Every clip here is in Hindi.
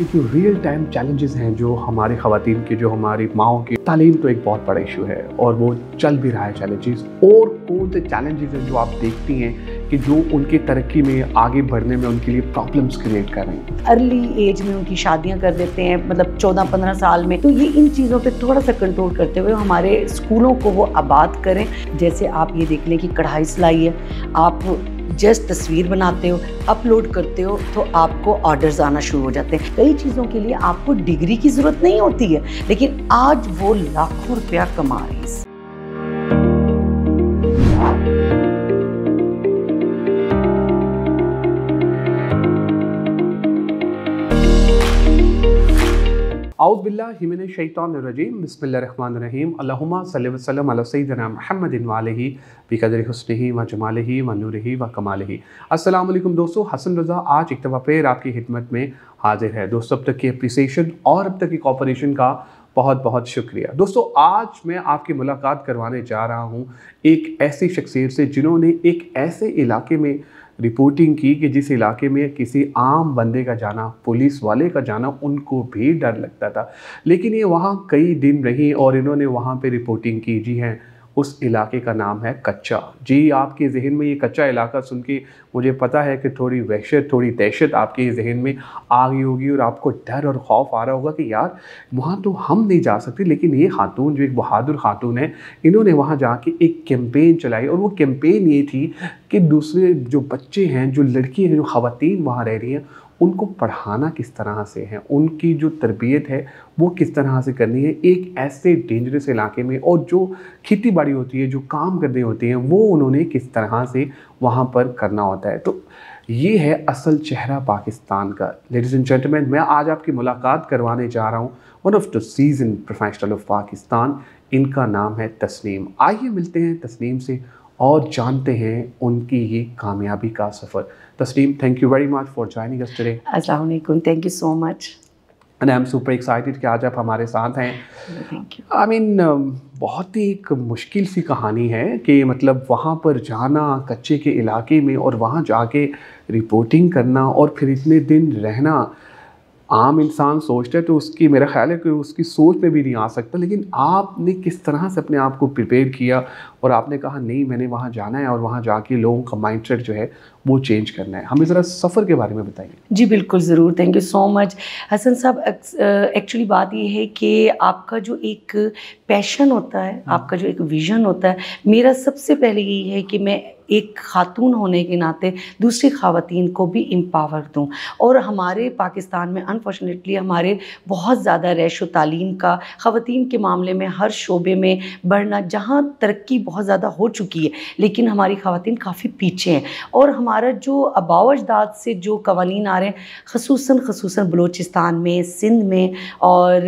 कि जो रियल टाइम चैलेंजेस हैं जो हमारे खातन के जो हमारी माओ की तालीम तो एक बहुत बड़ा इशू है और वो चल भी रहा है चैलेंजेस और कौन से चैलेंजेस हैं जो आप देखती हैं कि जो उनके तरक्की में आगे बढ़ने में उनके लिए प्रॉब्लम्स क्रिएट कर रहे हैं अर्ली एज में उनकी शादियां कर देते हैं मतलब चौदह पंद्रह साल में तो ये इन चीज़ों पे थोड़ा सा कंट्रोल करते हुए हमारे स्कूलों को वो आबाद करें जैसे आप ये देख लें कि कढ़ाई सिलाई है आप जस्ट तस्वीर बनाते हो अपलोड करते हो तो आपको ऑर्डर्स आना शुरू हो जाते हैं कई चीज़ों के लिए आपको डिग्री की ज़रूरत नहीं होती है लेकिन आज वो लाखों रुपया कमा रही है वसलम सल्लम महमदिन वाली बिकदर हसन व जमाल व नूर व कमाल असलम दोस्तों हसन रज़ा आज एक दफ़ा फिर आपकी खिदमत में हाजिर है दोस्तों अब तक की अप्रिसशन और अब तक की कॉपरेशन का बहुत बहुत शुक्रिया दोस्तों आज मैं आपकी मुलाकात करवाने जा रहा हूँ एक ऐसी शख्सियत से जिन्होंने एक ऐसे इलाके में रिपोर्टिंग की कि जिस इलाके में किसी आम बंदे का जाना पुलिस वाले का जाना उनको भी डर लगता था लेकिन ये वहाँ कई दिन रही और इन्होंने वहाँ पे रिपोर्टिंग की जी हैं हाँ। उस इलाके का नाम है कच्चा जी आपके जहन में ये कच्चा इलाका सुन के मुझे पता है कि थोड़ी वहशत थोड़ी दहशत आपके जहन में आ गई होगी और आपको डर और खौफ आ रहा होगा कि यार वहाँ तो हम नहीं जा सकते लेकिन ये खातून जो एक बहादुर खातून है इन्होंने वहाँ कर एक कैंपेन चलाई और वो कैंपेन ये थी कि दूसरे जो बच्चे हैं जो लड़की हैं जो ख़वान वहाँ रह रही हैं उनको पढ़ाना किस तरह से है उनकी जो तरबियत है वो किस तरह से करनी है एक ऐसे डेंजरस इलाके में और जो खेती बाड़ी होती है जो काम करने होते हैं वो उन्होंने किस तरह से वहाँ पर करना होता है तो ये है असल चेहरा पाकिस्तान का लेडीज़ एंड जेंटलमैन मैं आज आपकी मुलाकात करवाने जा रहा हूँ one of the season professional of Pakistan इनका नाम है तस्नीम आइए मिलते हैं तस्नीम से और जानते हैं उनकी ये कामयाबी का सफ़र Tasneem, thank you very much for joining us today. Assalamualaikum. Thank you so much. And I'm super excited कि आज आप हमारे साथ हैं I mean I mean, um, बहुत ही एक मुश्किल सी कहानी है कि मतलब वहाँ पर जाना कच्चे के इलाके में और वहाँ जाके रिपोर्टिंग करना और फिर इतने दिन रहना आम इंसान सोचता है तो उसकी मेरा ख्याल है कि उसकी सोच में भी नहीं आ सकता लेकिन आपने किस तरह से अपने आप को प्रिपेयर किया और आपने कहा नहीं मैंने वहाँ जाना है और वहाँ जाके लोगों का माइंड जो है वो चेंज करना है हमें ज़रा सफ़र के बारे में बताइए जी बिल्कुल ज़रूर thank you so much Hasan साहब एक्चुअली बात यह है कि आपका जो एक पैशन होता है हाँ। आपका जो एक विज़न होता है मेरा सबसे पहले यही है कि मैं एक खातून होने के नाते दूसरी खातन को भी एम्पावर दूँ और हमारे पाकिस्तान में अनफॉर्चुनेटली हमारे बहुत ज़्यादा रैश तालीम का ख़वान के मामले में हर शोबे में बढ़ना जहाँ तरक्की बहुत ज़्यादा हो चुकी है लेकिन हमारी खातन काफ़ी पीछे हैं और हम हमारा जो अबावजदाद से जो कवानीन आ रहे हैं खसूस खसूस बलोचिस्तान में सिंध में और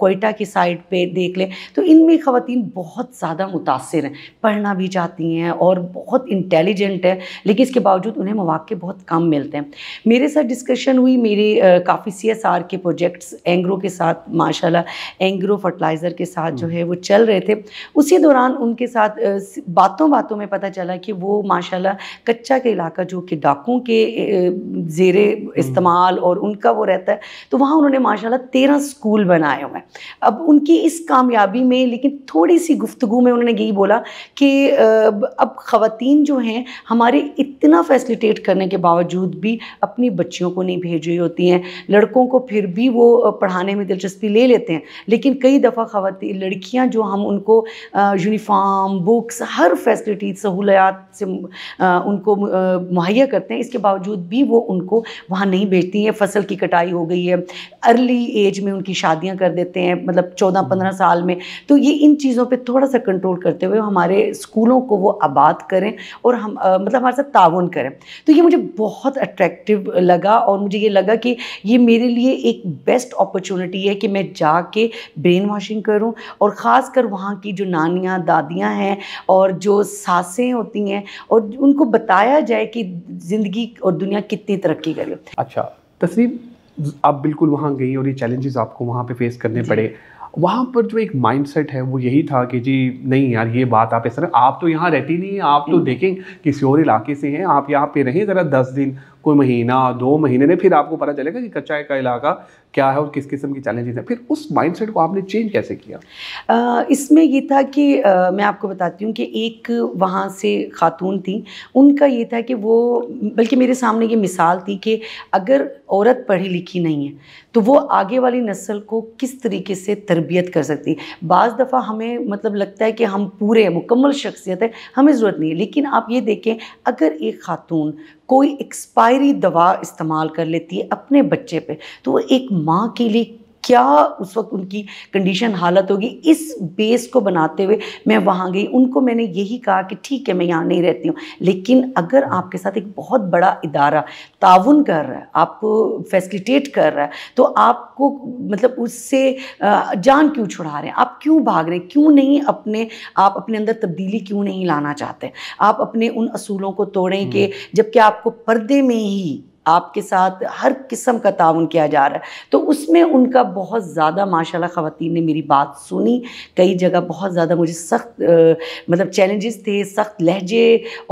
कोयटा की साइड पर देख लें तो इनमें ख़वान बहुत ज़्यादा मुतासर हैं पढ़ना भी चाहती हैं और बहुत इंटेलिजेंट है लेकिन इसके बावजूद उन्हें मौाक़े बहुत कम मिलते हैं मेरे साथ डिस्कशन हुई मेरी काफ़ी सी एस आर के प्रोजेक्ट्स एंग्रो के साथ माशा एंग्रो फर्टिलाइज़र के साथ जो हम्म। है वो चल रहे थे उसी दौरान उनके साथ बातों बातों में पता चला कि वो माशाला कच्चा के इलाका का जो कि डाकुओं के जेर हम्म। इस्तेमाल और उनका वो रहता है तो वहाँ उन्होंने माशाल्लाह तेरह स्कूल बनाए हुए हैं अब उनकी इस कामयाबी में लेकिन थोड़ी सी गुफ्तु में उन्होंने यही बोला कि अब ख़वान जो हैं हमारे इतना फैसिलिटेट करने के बावजूद भी अपनी बच्चियों को नहीं भेज रही होती हैं लड़कों को फिर भी वो पढ़ाने में दिलचस्पी ले लेते हैं लेकिन कई दफ़ा खातन लड़कियाँ जो हम उनको यूनिफाम बुक्स हर फैसिलिटी सहूलियात से उनको मुहैया करते हैं इसके बावजूद भी वो उनको वहाँ नहीं भेजती हैं फसल की कटाई हो गई है अर्ली एज में उनकी शादियाँ कर देते हैं मतलब चौदह पंद्रह हम्म। साल में तो ये इन चीज़ों पर थोड़ा सा कंट्रोल करते हुए हमारे स्कूलों को वो आबाद करें और हम आ, मतलब हमारे साथ ताउन करें तो ये मुझे बहुत अट्रैक्टिव लगा और मुझे ये लगा कि ये मेरे लिए एक बेस्ट अपॉर्चुनिटी है कि मैं जाके ब्रेन वॉशिंग करूँ और ख़ास कर वहाँ की जो नानियाँ दादियाँ हैं और जो सासें होती हैं और उनको बताया जाए कि की ज़िंदगी और दुनिया कितनी तरक्की करी अच्छा तस्वीर आप बिल्कुल वहाँ गई और ये चैलेंजेस आपको वहाँ पे फेस करने पड़े वहाँ पर जो एक माइंडसेट है वो यही था कि जी नहीं यार ये बात आप ऐसा आप तो यहाँ रहती नहीं है आप तो हम्म। देखें किसी और इलाके से हैं आप यहाँ पे रहें ज़रा दस दिन कोई महीना दो महीने में फिर आपको पता चलेगा कि कच्चा का इलाका क्या है और किस किस्म की चैलेंजेस हैं फिर उस माइंडसेट को आपने चेंज कैसे किया इसमें ये था कि आ, मैं आपको बताती हूँ कि एक वहाँ से खातून थी उनका ये था कि वो बल्कि मेरे सामने ये मिसाल थी कि अगर औरत पढ़ी लिखी नहीं है तो वो आगे वाली नस्ल को किस तरीके से तरबियत कर सकती बाज़ दफ़ा हमें मतलब लगता है कि हम पूरे मुकम्मल शख्सियत है हमें ज़रूरत नहीं है लेकिन आप ये देखें अगर एक खातून कोई एक्सपायरी दवा इस्तेमाल कर लेती है अपने बच्चे पे तो वो एक माँ के लिए क्या उस वक्त उनकी कंडीशन हालत होगी इस बेस को बनाते हुए मैं वहाँ गई उनको मैंने यही कहा कि ठीक है मैं यहाँ नहीं रहती हूँ लेकिन अगर आपके साथ एक बहुत बड़ा इदारा ताउन कर रहा है आपको फैसिलिटेट कर रहा है तो आपको मतलब उससे जान क्यों छुड़ा रहे हैं आप क्यों भाग रहे हैं क्यों नहीं अपने आप अपने अंदर तब्दीली क्यों नहीं लाना चाहते आप अपने उन असूलों को तोड़ें कि हम्म। जबकि आपको पर्दे में ही आपके साथ हर किस्म का ताउन किया जा रहा है तो उसमें उनका बहुत ज़्यादा माशाल्लाह ख़वातीन ने मेरी बात सुनी कई जगह बहुत ज़्यादा मुझे सख्त मतलब चैलेंजेस थे सख्त लहजे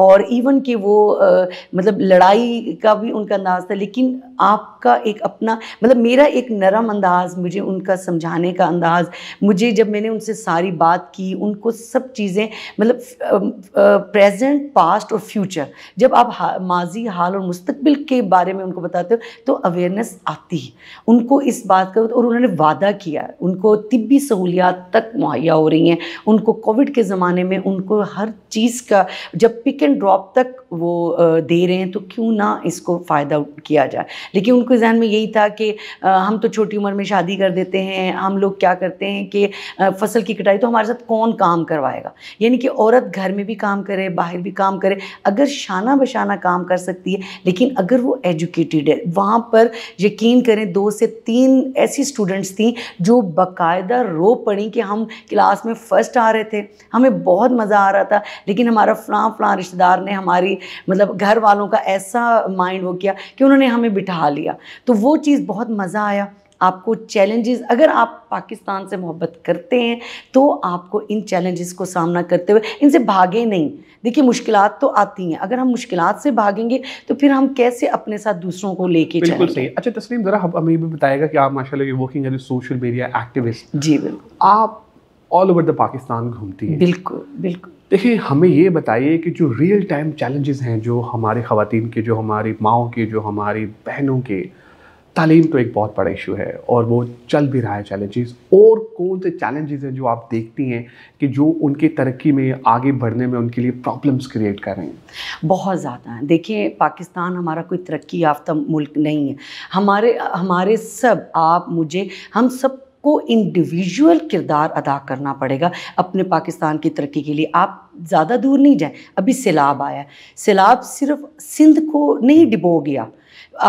और इवन कि वो आ, मतलब लड़ाई का भी उनका अंदाज था लेकिन आपका एक अपना मतलब मेरा एक नरम अंदाज़ मुझे उनका समझाने का अंदाज़ मुझे जब मैंने उनसे सारी बात की उनको सब चीज़ें मतलब प्रेजेंट पास्ट और फ्यूचर जब आप हा, माजी हाल और मुस्तबिल के बारे बारे में उनको बताते हो तो अवेयरनेस आती है उनको इस बात का और उन्होंने वादा किया उनको तिबी सहूलियात तक मुहैया हो रही हैं उनको कोविड के ज़माने में उनको हर चीज़ का जब पिक एंड ड्रॉप तक वो दे रहे हैं तो क्यों ना इसको फ़ायदा किया जाए लेकिन उनके जहन में यही था कि हम तो छोटी उम्र में शादी कर देते हैं हम लोग क्या करते हैं कि फसल की कटाई तो हमारे साथ कौन काम करवाएगा यानी कि औरत घर में भी काम करे बाहर भी काम करे अगर शाना बशाना काम कर सकती है लेकिन अगर वो एजुकेटेड है वहाँ पर यकीन करें दो से तीन ऐसी स्टूडेंट्स थी जो बाकायदा रो पड़ी कि हम क्लास में फ़र्स्ट आ रहे थे हमें बहुत मज़ा आ रहा था लेकिन हमारा फ़लाँ फ़लाँ रिश्तेदार ने हमारी मतलब घर वालों का ऐसा माइंड वो किया कि उन्होंने हमें बिठा लिया तो वो चीज़ बहुत मज़ा आया आपको चैलेंजेस अगर आप पाकिस्तान से मोहब्बत करते हैं तो आपको इन चैलेंजेस को सामना करते हुए इनसे भागे नहीं देखिए मुश्किल तो आती हैं अगर हम मुश्किल से भागेंगे तो फिर हम कैसे अपने साथ दूसरों को लेके बिल्कुल सही अच्छा तस्लीम ज़रा हमें भी बताएगा कि आप माशाल्लाह ये वर्किंग सोशल मीडिया एक्टिविस्ट जी बिल्कुल आप ऑल ओवर द पाकिस्तान घूमती हैं बिल्कुल बिल्कुल देखिए हमें ये बताइए कि जो रियल टाइम चैलेंजेस हैं जो हमारे ख़वान के जो हमारी माओ के जो हमारी बहनों के तालीम तो एक बहुत बड़ा इशू है और वो चल भी रहा है चैलेंजेस और कौन से चैलेंजेस हैं जो आप देखती हैं कि जो उनके तरक्की में आगे बढ़ने में उनके लिए प्रॉब्लम्स क्रिएट कर रहे हैं बहुत ज़्यादा हैं देखिए पाकिस्तान हमारा कोई तरक्की याफ्ता मुल्क नहीं है हमारे हमारे सब आप मुझे हम सब को इंडिविजुअल किरदार अदा करना पड़ेगा अपने पाकिस्तान की तरक्की के लिए आप ज़्यादा दूर नहीं जाएं अभी सैलाब आया सैलाब सिर्फ सिंध को नहीं डिबो गया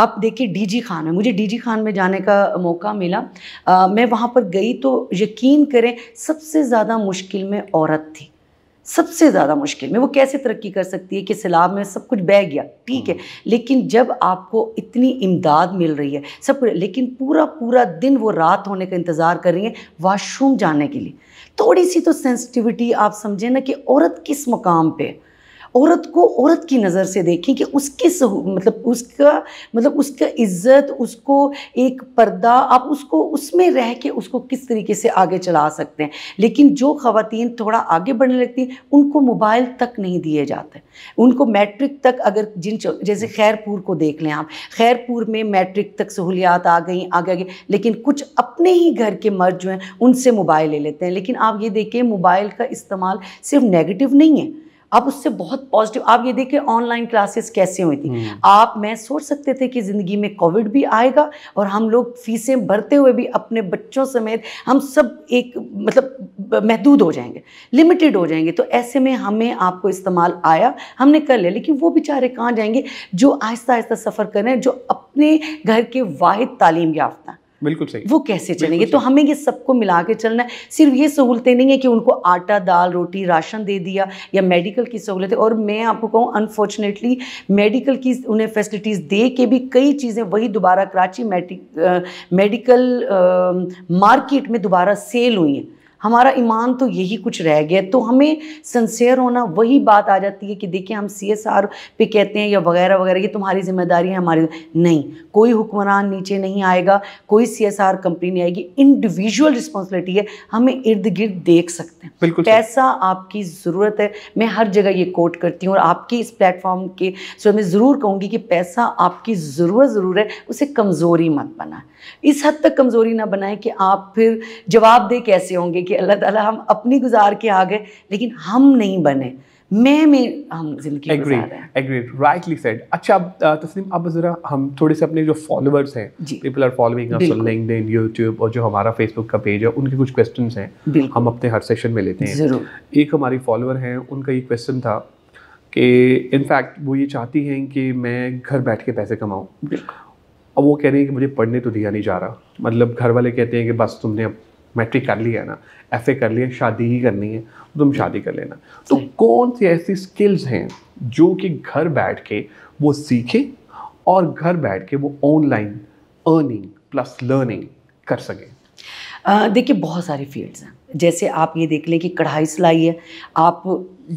आप देखिए डीजी खान में मुझे डीजी खान में जाने का मौका मिला आ, मैं वहाँ पर गई तो यकीन करें सबसे ज़्यादा मुश्किल में औरत थी सबसे ज़्यादा मुश्किल में वो कैसे तरक्की कर सकती है कि सैलाब में सब कुछ बह गया ठीक है हम्म। लेकिन जब आपको इतनी इमदाद मिल रही है सब कुछ लेकिन पूरा पूरा दिन वो रात होने का इंतज़ार कर रही है वाशरूम जाने के लिए थोड़ी सी तो सेंसिटिविटी आप समझें ना कि औरत किस मकाम पर औरत को औरत की नज़र से देखें कि उसके मतलब उसका मतलब उसका इज्जत उसको एक पर्दा आप उसको उसमें रह के उसको किस तरीके से आगे चला सकते हैं लेकिन जो खातन थोड़ा आगे बढ़ने लगती हैं उनको मोबाइल तक नहीं दिए जाते उनको मैट्रिक तक अगर जिन जैसे खैरपुर को देख लें आप खैरपुर में मैट्रिक तक सहूलियात आ गई आगे आगे लेकिन कुछ अपने ही घर के मर्द जो हैं उनसे मोबाइल ले लेते हैं लेकिन आप ये देखें मोबाइल का इस्तेमाल सिर्फ नेगेटिव नहीं है आप उससे बहुत पॉजिटिव आप ये देखिए ऑनलाइन क्लासेस कैसे हुई थी हम्म। आप मैं सोच सकते थे कि ज़िंदगी में कोविड भी आएगा और हम लोग फीसें भरते हुए भी अपने बच्चों समेत हम सब एक मतलब महदूद हो जाएंगे लिमिटेड हो जाएंगे तो ऐसे में हमें आपको इस्तेमाल आया हमने कर लिया लेकिन वो बेचारे कहाँ जाएंगे जो आहिस्ता आहिस्ता सफ़र कर रहे हैं जो अपने घर के वाद तालीम याफ्ता बिल्कुल सही वो कैसे चलेंगे तो हमें ये सबको मिला के चलना है सिर्फ ये सहूलतें नहीं है कि उनको आटा दाल रोटी राशन दे दिया या मेडिकल की सहूलतें और मैं आपको कहूँ अनफॉर्चुनेटली मेडिकल की उन्हें फैसिलिटीज़ दे के भी कई चीज़ें वही दोबारा कराची मेडिकल मार्केट में दोबारा सेल हुई हैं हमारा ईमान तो यही कुछ रह गया तो हमें सिंसेयर होना वही बात आ जाती है कि देखिए हम सी एस आर पे कहते हैं या वगैरह वगैरह ये तुम्हारी जिम्मेदारी है हमारी नहीं कोई हुक्मरान नीचे नहीं आएगा कोई सी एस आर कंपनी नहीं आएगी इंडिविजुअल रिस्पॉन्सिबिलिटी है हमें इर्द गिर्द देख सकते हैं बिल्कुल पैसा आपकी ज़रूरत है मैं हर जगह ये कोट करती हूँ और आपकी इस प्लेटफॉर्म के सो मैं ज़रूर कहूँगी कि पैसा आपकी ज़रूरत ज़रूर है उसे कमज़ोरी मत बनाए इस हद तक कमज़ोरी ना बनाए कि आप फिर जवाब दे कैसे होंगे कि अल्लाह ताला हम अपनी गुजार के आ गए लेकिन हम नहीं बने मैं में हम जिंदगी एग्रीड राइटली सेड अच्छा अब तस्लीम अब ज़रा हम थोड़े से अपने जो फॉलोअर्स हैं people are following us on LinkedIn YouTube और जो हमारा फेसबुक का पेज है उनके कुछ क्वेश्चन हैं हम अपने हर सेशन में लेते हैं जरूर एक हमारी फॉलोअर हैं उनका ये क्वेश्चन था कि इनफैक्ट वो ये चाहती हैं कि मैं घर बैठ के पैसे कमाऊँ अब वो कह रहे हैं कि मुझे पढ़ने तो दिया नहीं जा रहा मतलब घर वाले कहते हैं कि बस तुमने अब मैट्रिक कर लिया ना एफ कर लिया शादी ही करनी है तो तुम शादी कर लेना तो कौन सी ऐसी स्किल्स हैं जो कि घर बैठ के वो सीखें और घर बैठ के वो ऑनलाइन अर्निंग प्लस लर्निंग कर सकें देखिए बहुत सारी फील्ड्स हैं जैसे आप ये देख लें कि कढ़ाई सिलाई है आप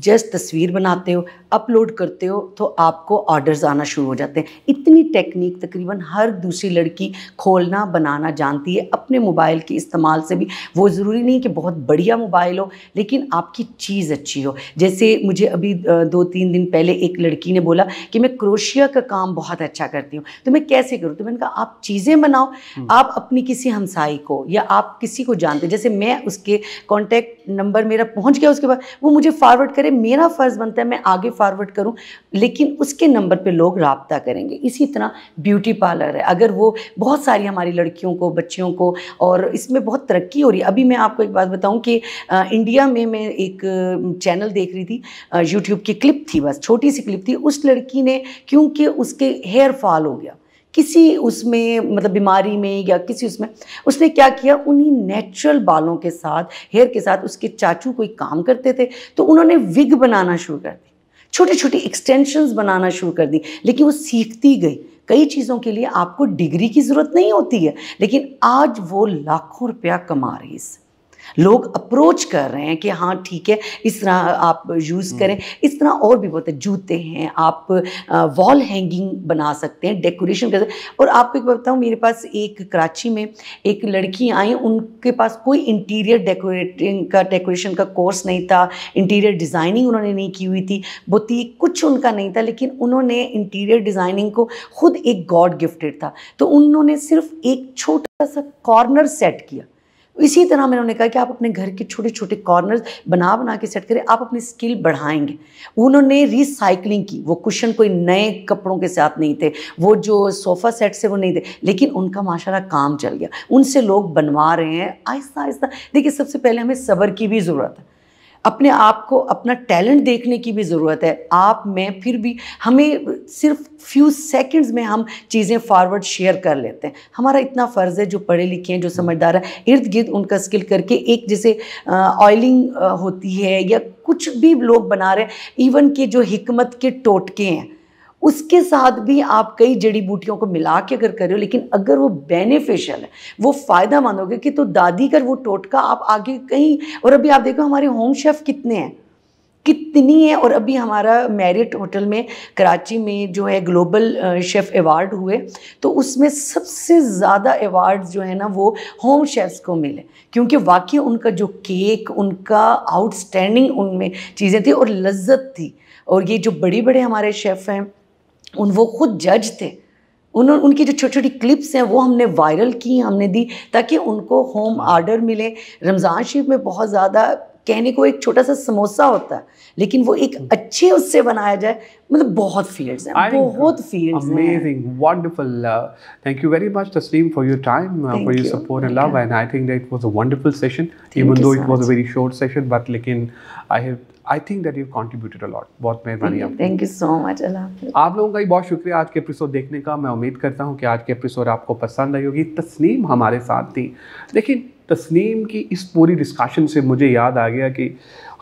जस्ट तस्वीर बनाते हो अपलोड करते हो तो आपको ऑर्डर्स आना शुरू हो जाते हैं इतनी टेक्निक तकरीबन हर दूसरी लड़की खोलना बनाना जानती है अपने मोबाइल के इस्तेमाल से भी वो ज़रूरी नहीं कि बहुत बढ़िया मोबाइल हो लेकिन आपकी चीज़ अच्छी हो जैसे मुझे अभी दो तीन दिन पहले एक लड़की ने बोला कि मैं क्रोशिया का काम बहुत अच्छा करती हूँ तो मैं कैसे करूँ तो मैंने कहा आप चीज़ें बनाओ आप अपनी किसी हमसाई को या आप किसी को जानते जैसे मैं उसके कॉन्टैक्ट नंबर मेरा पहुंच गया उसके बाद वो मुझे फॉरवर्ड करे मेरा फ़र्ज़ बनता है मैं आगे फॉरवर्ड करूँ लेकिन उसके नंबर पर लोग रबता करेंगे इसी तरह ब्यूटी पार्लर है अगर वो बहुत सारी हमारी लड़कियों को बच्चियों को और इसमें बहुत तरक्की हो रही है अभी मैं आपको एक बात बताऊँ कि इंडिया में मैं एक चैनल देख रही थी यूट्यूब की क्लिप थी बस छोटी सी क्लिप थी उस लड़की ने क्योंकि उसके हेयर फॉल हो गया किसी उसमें मतलब बीमारी में या किसी उसमें उसने क्या किया उन्हीं नेचुरल बालों के साथ हेयर के साथ उसके चाचू कोई काम करते थे तो उन्होंने विग बनाना शुरू कर दी छोटी छोटी एक्सटेंशंस बनाना शुरू कर दी लेकिन वो सीखती गई कई चीज़ों के लिए आपको डिग्री की ज़रूरत नहीं होती है लेकिन आज वो लाखों रुपया कमा रही है लोग अप्रोच कर रहे हैं कि हाँ ठीक है इस तरह आप यूज़ हम्म। करें इस तरह और भी बहुत है जूते हैं आप वॉल हैंगिंग बना सकते हैं डेकोरेशन कर सकते हैं और आपको एक बताऊँ मेरे पास एक कराची में एक लड़की आई उनके पास कोई इंटीरियर डेकोरेटिंग का डेकोरेशन का कोर्स नहीं था इंटीरियर डिज़ाइनिंग उन्होंने नहीं की हुई थी ही कुछ उनका नहीं था लेकिन उन्होंने इंटीरियर डिज़ाइनिंग को खुद एक गॉड गिफ्टेड था तो उन्होंने सिर्फ एक छोटा सा कॉर्नर सेट किया इसी तरह मैंने उन्होंने कहा कि आप अपने घर के छोटे छोटे कॉर्नर्स बना बना के सेट करें आप अपनी स्किल बढ़ाएंगे उन्होंने रिसाइकलिंग की वो कुशन कोई नए कपड़ों के साथ नहीं थे वो जो सोफ़ा सेट से वो नहीं थे लेकिन उनका माशाल्लाह काम चल गया उनसे लोग बनवा रहे हैं आहिस्ता आहिस्ता देखिए सबसे पहले हमें सब्र की भी ज़रूरत है अपने आप को अपना टैलेंट देखने की भी ज़रूरत है आप में फिर भी हमें सिर्फ फ्यू सेकंड्स में हम चीज़ें फॉरवर्ड शेयर कर लेते हैं हमारा इतना फ़र्ज़ है जो पढ़े लिखे हैं जो समझदार हैं इर्द गिर्द उनका स्किल करके एक जैसे ऑयलिंग होती है या कुछ भी लोग बना रहे हैं इवन के जो हमत के टोटके हैं उसके साथ भी आप कई जड़ी बूटियों को मिला के अगर कर रहे हो लेकिन अगर वो बेनिफिशियल है वो फ़ायदा मानोगे कि तो दादी कर वो टोटका आप आगे कहीं और अभी आप देखो हमारे होम शेफ़ कितने हैं कितनी है और अभी हमारा मैरिट होटल में कराची में जो है ग्लोबल शेफ़ अवार्ड हुए तो उसमें सबसे ज़्यादा अवार्ड जो है ना वो होम शेफ़्स को मिले क्योंकि वाकई उनका जो केक उनका आउटस्टैंडिंग उनमें चीज़ें थी और लज्जत थी और ये जो बड़े बड़े हमारे शेफ़ हैं उन वो खुद जज थे उन उनकी जो छोटी छोटी क्लिप्स हैं वो हमने वायरल की हमने दी ताकि उनको होम हाँ। आर्डर मिले रमज़ान शरीफ में बहुत ज़्यादा कहने को एक छोटा सा समोसा होता है लेकिन वो एक hmm. अच्छे उससे बनाया जाए मतलब बहुत फील्ड्स हैं बहुत फील्ड्स हैं amazing wonderful thank you very much Taslim for your time for your support and love and I think that was a wonderful session even though it was a very short session but लेकिन I have I think that you've contributed a lot. बहुत मेहरबानी आप थैंक यू सो मच अल्लाह आप लोगों का भी बहुत शुक्रिया आज के एपिसोड देखने का मैं उम्मीद करता हूँ कि आज के एपिसोड आपको पसंद आई होगी तस्नीम हमारे साथ थी लेकिन तस्नीम की इस पूरी डिस्कशन से मुझे याद आ गया कि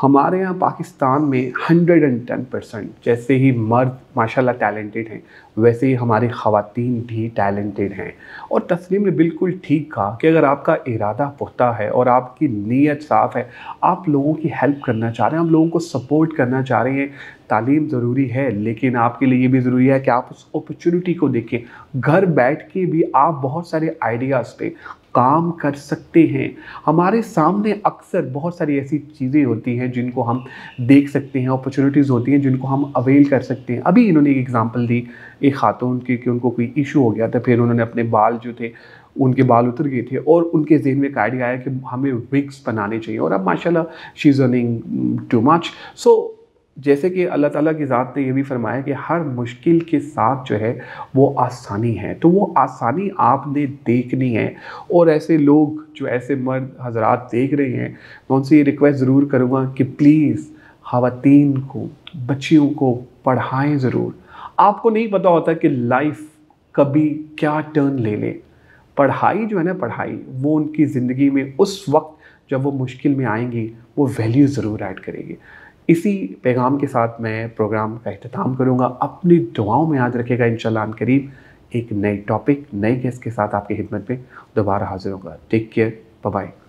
हमारे यहाँ पाकिस्तान में 110 परसेंट जैसे ही मर्द माशाल्लाह टैलेंटेड हैं वैसे ही हमारी खातन भी टैलेंटेड हैं और तस्नीम ने बिल्कुल ठीक कहा कि अगर आपका इरादा पुख्ता है और आपकी नीयत साफ़ है आप लोगों की हेल्प करना चाह रहे हैं आप लोगों को सपोर्ट करना चाह रहे हैं तालीम ज़रूरी है लेकिन आपके लिए ये भी ज़रूरी है कि आप उस अपॉर्चुनिटी को देखें घर बैठ के भी आप बहुत सारे आइडियाज़ पे काम कर सकते हैं हमारे सामने अक्सर बहुत सारी ऐसी चीज़ें होती हैं जिनको हम देख सकते हैं अपॉर्चुनिटीज़ होती हैं जिनको हम अवेल कर सकते हैं अभी इन्होंने एक एग्ज़ाम्पल दी एक खातून की कि उनको कोई इशू हो गया था फिर उन्होंने अपने बाल जो थे उनके बाल उतर गए थे और उनके जहन में एक आइडिया आया कि हमें विग्स बनाने चाहिए और अब माशाल्लाह she is earning too much so जैसे कि अल्लाह ताला की ज़ात ने यह भी फरमाया कि हर मुश्किल के साथ जो है वो आसानी है तो वो आसानी आपने देखनी है और ऐसे लोग जो ऐसे मर्द हजरात देख रहे हैं मैं उनसे ये रिक्वेस्ट ज़रूर करूँगा कि प्लीज़ खातन को बच्चियों को पढ़ाएँ ज़रूर आपको नहीं पता होता कि लाइफ कभी क्या टर्न ले लें पढ़ाई जो है ना पढ़ाई वो उनकी ज़िंदगी में उस वक्त जब वो मुश्किल में आएंगी वो वैल्यू ज़रूर ऐड करेगी इसी पैगाम के साथ मैं प्रोग्राम का अख्ताम करूँगा अपनी दुआओं में याद रखेगा इन करीब एक नए टॉपिक नए गेस्ट के साथ आपकी खिदमत में दोबारा हाजिर होगा टेक केयर बाय